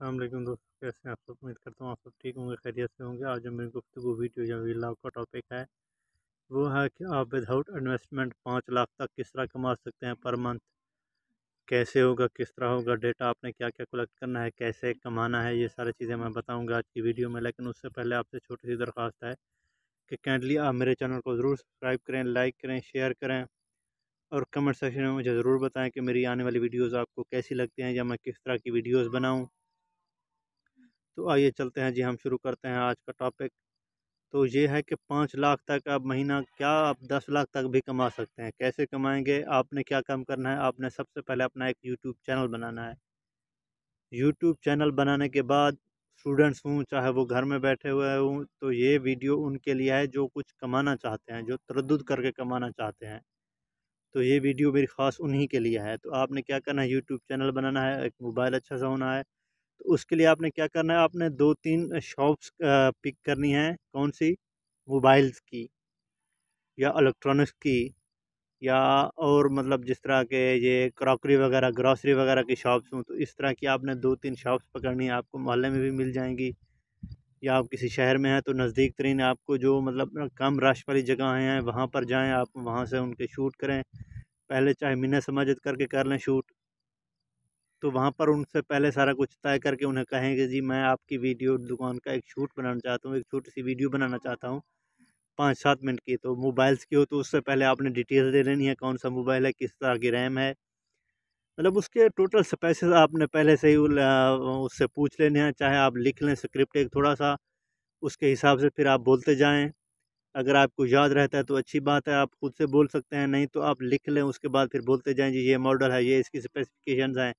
अल्लाम दोस्तों कैसे हैं आप सब उम्मीद करता हूँ आप सब ठीक होंगे खैरियत से होंगे आज जो मेरी गुफ्तु वीडियो या लाभ का टॉपिक है वो है कि आप विदाउट इन्वेस्टमेंट पाँच लाख तक किस तरह कमा सकते हैं पर मंथ कैसे होगा किस तरह होगा डेटा आपने क्या क्या कलेक्ट करना है कैसे कमाना है ये सारी चीज़ें मैं बताऊँगा आज की वीडियो में लेकिन उससे पहले आपसे छोटी सी दरख्वास्त है कि कैंडली आप मेरे चैनल को ज़रूर सब्सक्राइब करें लाइक करें शेयर करें और कमेंट सेक्शन में मुझे ज़रूर बताएं कि मेरी आने वाली वीडियोस आपको कैसी लगती हैं या मैं किस तरह की वीडियोस बनाऊं तो आइए चलते हैं जी हम शुरू करते हैं आज का टॉपिक तो ये है कि पाँच लाख तक आप महीना क्या आप दस लाख तक भी कमा सकते हैं कैसे कमाएंगे आपने क्या काम करना है आपने सबसे पहले अपना एक यूट्यूब चैनल बनाना है यूट्यूब चैनल बनाने के बाद स्टूडेंट्स हों चाहे वो घर में बैठे हुए हों तो ये वीडियो उनके लिए है जो कुछ कमाना चाहते हैं जो तरद करके कमाना चाहते हैं तो ये वीडियो मेरी ख़ास उन्हीं के लिए है तो आपने क्या करना है यूट्यूब चैनल बनाना है एक मोबाइल अच्छा सा होना है तो उसके लिए आपने क्या करना है आपने दो तीन शॉप्स पिक करनी है कौन सी मोबाइल्स की या इलेक्ट्रॉनिक्स की या और मतलब जिस तरह के ये क्रॉकरी वगैरह ग्रॉसरी वगैरह की शॉप्स हों तो इस तरह की आपने दो तीन शॉप्स पकड़नी है आपको मोहल्ले में भी मिल जाएंगी या आप किसी शहर में हैं तो नज़दीक तरीन आपको जो मतलब कम रश वाली जगहें हैं वहाँ पर जाएं आप वहाँ से उनके शूट करें पहले चाहे मिनट समाजत करके कर लें शूट तो वहाँ पर उनसे पहले सारा कुछ तय करके उन्हें कहेंगे जी मैं आपकी वीडियो दुकान का एक शूट बनाना चाहता हूँ एक छोटी सी वीडियो बनाना चाहता हूँ पाँच सात मिनट की तो मोबाइल्स की हो तो उससे पहले आपने डिटेल दे देनी है कौन सा मोबाइल है किस तरह की रैम है मतलब उसके टोटल स्पेस आपने पहले से ही उससे पूछ लेने हैं चाहे आप लिख लें स्क्रिप्ट एक थोड़ा सा उसके हिसाब से फिर आप बोलते जाएं अगर आपको याद रहता है तो अच्छी बात है आप खुद से बोल सकते हैं नहीं तो आप लिख लें उसके बाद फिर बोलते जाएँ जी ये मॉडल है ये इसकी स्पेसिफिकेशन हैं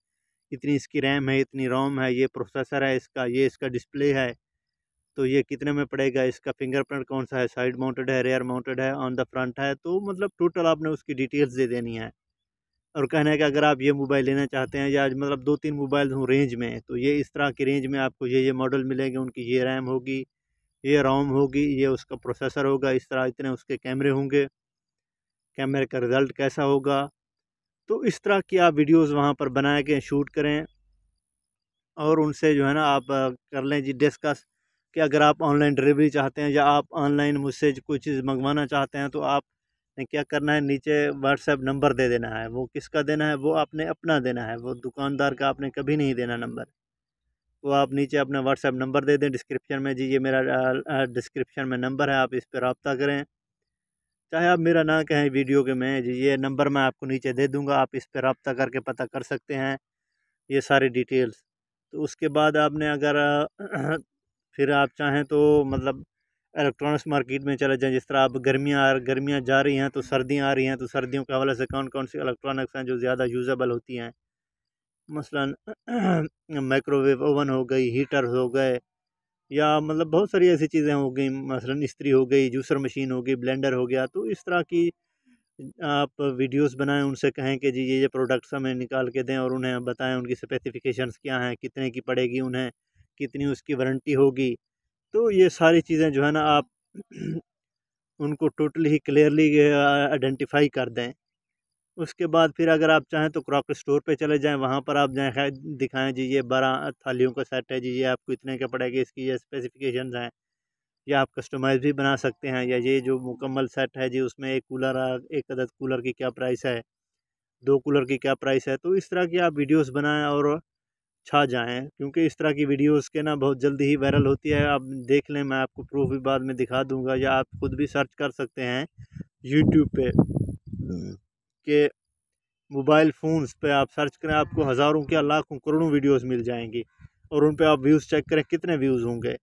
इतनी इसकी रैम है इतनी रोम है ये प्रोसेसर है इसका ये इसका डिस्प्ले है तो ये कितने में पड़ेगा इसका फिंगरप्रिंट कौन सा है साइड माउंटेड है रेयर माउंटेड है ऑन द फ्रंट है तो मतलब टोटल आपने उसकी डिटेल्स दे देनी है और कहना है कि अगर आप ये मोबाइल लेना चाहते हैं या मतलब दो तीन मोबाइल हूँ रेंज में तो ये इस तरह की रेंज में आपको ये ये मॉडल मिलेंगे उनकी ये रैम होगी ये रोम होगी ये उसका प्रोसेसर होगा इस तरह इतने उसके कैमरे होंगे कैमरे का रिज़ल्ट कैसा होगा तो इस तरह की आप वीडियोज़ वहाँ पर बनाए के शूट करें और उनसे जो है ना आप कर लें जी डिस्कस कि अगर आप ऑनलाइन डिलीवरी चाहते हैं या आप ऑनलाइन मुझसे कोई चीज़ मंगवाना चाहते हैं तो आप ने क्या करना है नीचे व्हाट्सएप नंबर दे देना है वो किसका देना है वो आपने अपना देना है वो दुकानदार का आपने कभी नहीं देना नंबर वो आप नीचे अपना व्हाट्सएप नंबर दे दें डिस्क्रिप्शन में जी ये मेरा डिस्क्रिप्शन में नंबर है आप इस पर रबता करें चाहे आप मेरा ना कहें वीडियो के में ये नंबर मैं आपको नीचे दे दूँगा आप इस पर रबता करके पता कर सकते हैं ये सारी डिटेल्स तो उसके बाद आपने अगर फिर आप चाहें तो मतलब इलेक्ट्रॉनिक्स मार्केट में चले जाएं जिस तरह आप गर्मियाँ गर्मियाँ जा रही हैं तो सर्दियाँ आ रही हैं तो सर्दियों के हवाले से कौन कौन सी इलेक्ट्रॉनिक्स हैं जो ज़्यादा यूज़ेबल होती हैं मसलन माइक्रोवेव ओवन हो गई हीटर हो गए या मतलब बहुत सारी ऐसी चीज़ें हो गई मसलन इस्त्री हो गई जूसर मशीन हो गई ब्लेंडर हो गया तो इस तरह की आप वीडियोस बनाएं उनसे कहें कि जी ये ये प्रोडक्ट्स हमें निकाल के दें और उन्हें बताएं उनकी स्पेसिफिकेशंस क्या हैं कितने की पड़ेगी उन्हें कितनी उसकी वारंटी होगी तो ये सारी चीज़ें जो है ना आप उनको टोटली ही क्लियरली आइडेंटिफाई कर दें उसके बाद फिर अगर आप चाहें तो क्रॉक स्टोर पे चले जाएं वहाँ पर आप जाएँ खैर दिखाएँ जी ये बारह थालियों का सेट है जी ये आपको इतने का पड़ेगा इसकी ये स्पेसिफिकेशन हैं या आप कस्टमाइज़ भी बना सकते हैं या ये जो मुकम्मल सेट है जी उसमें एक कूलर एक अदद कूलर की क्या प्राइस है दो कूलर की क्या प्राइस है तो इस तरह की आप वीडियोज़ बनाएँ और छा जाएँ क्योंकि इस तरह की वीडियोज़ के ना बहुत जल्दी ही वायरल होती है आप देख लें मैं आपको प्रूफ भी बाद में दिखा दूँगा या आप खुद भी सर्च कर सकते हैं यूट्यूब पे हम्म। के मोबाइल फ़ोन्स पे आप सर्च करें आपको हज़ारों क्या लाखों करोड़ों वीडियोस मिल जाएंगी और उन पे आप व्यूज़ चेक करें कितने व्यूज़ होंगे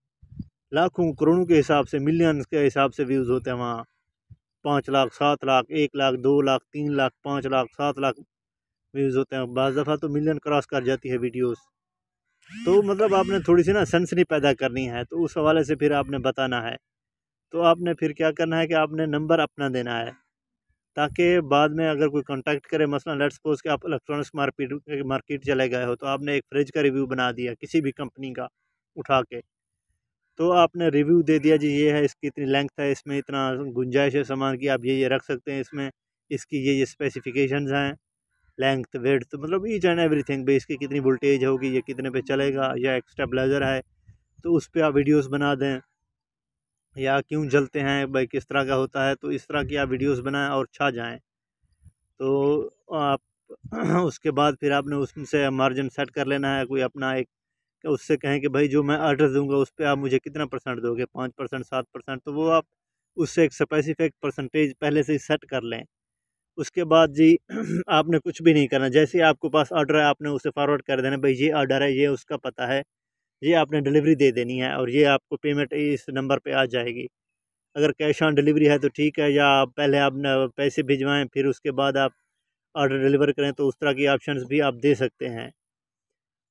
लाखों करोड़ों के हिसाब से मिलियंस के हिसाब से व्यूज़ होते हैं वहाँ पाँच लाख सात लाख एक लाख दो लाख तीन लाख पाँच लाख सात लाख व्यूज़ होते हैं बज दफ़ा तो मिलियन क्रॉस कर जाती है वीडियोज़ तो मतलब आपने थोड़ी सी ना सनसनी पैदा करनी है तो उस हवाले से फिर आपने बताना है तो आपने फिर क्या करना है कि आपने नंबर अपना देना है ताकि बाद में अगर कोई कांटेक्ट करे मसला लेट सपोज कि आप इलेक्ट्रॉनिक्स मार्केट मार्केट चले गए हो तो आपने एक फ्रिज का रिव्यू बना दिया किसी भी कंपनी का उठा के तो आपने रिव्यू दे दिया जी ये है इसकी इतनी लेंथ है इसमें इतना गुंजाइश है सामान की आप ये ये रख सकते हैं इसमें इसकी ये ये स्पेसिफिकेशन हैं लेंथ वेट तो मतलब ईच एंड एवरी थिंग भी इसकी कितनी वोल्टेज होगी ये कितने पे चलेगा या एक्स्ट्रा ब्लेजर है तो उस पर आप वीडियोज़ बना दें या क्यों जलते हैं भाई किस तरह का होता है तो इस तरह की आप वीडियोस बनाएं और छा जाएं तो आप उसके बाद फिर आपने उससे मार्जिन सेट कर लेना है कोई अपना एक उससे कहें कि भाई जो मैं ऑर्डर दूंगा उस पर आप मुझे कितना परसेंट दोगे पाँच परसेंट सात परसेंट तो वो आप उससे एक स्पेसिफिक परसेंटेज पहले से ही सेट कर लें उसके बाद जी आपने कुछ भी नहीं करना जैसे आपके पास ऑर्डर है आपने उसे फॉरवर्ड कर देना भाई ये ऑर्डर है ये उसका पता है ये आपने डिलीवरी दे देनी है और ये आपको पेमेंट इस नंबर पे आ जाएगी अगर कैश ऑन डिलीवरी है तो ठीक है या आप पहले आप पैसे भिजवाएं फिर उसके बाद आप ऑर्डर डिलीवर करें तो उस तरह की ऑप्शन भी आप दे सकते हैं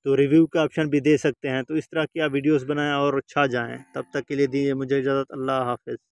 तो रिव्यू का ऑप्शन भी दे सकते हैं तो इस तरह की आप वीडियोस बनाएं और छा जाएं तब तक के लिए दीजिए मुझे इजाज़त अल्लाह हाफिज़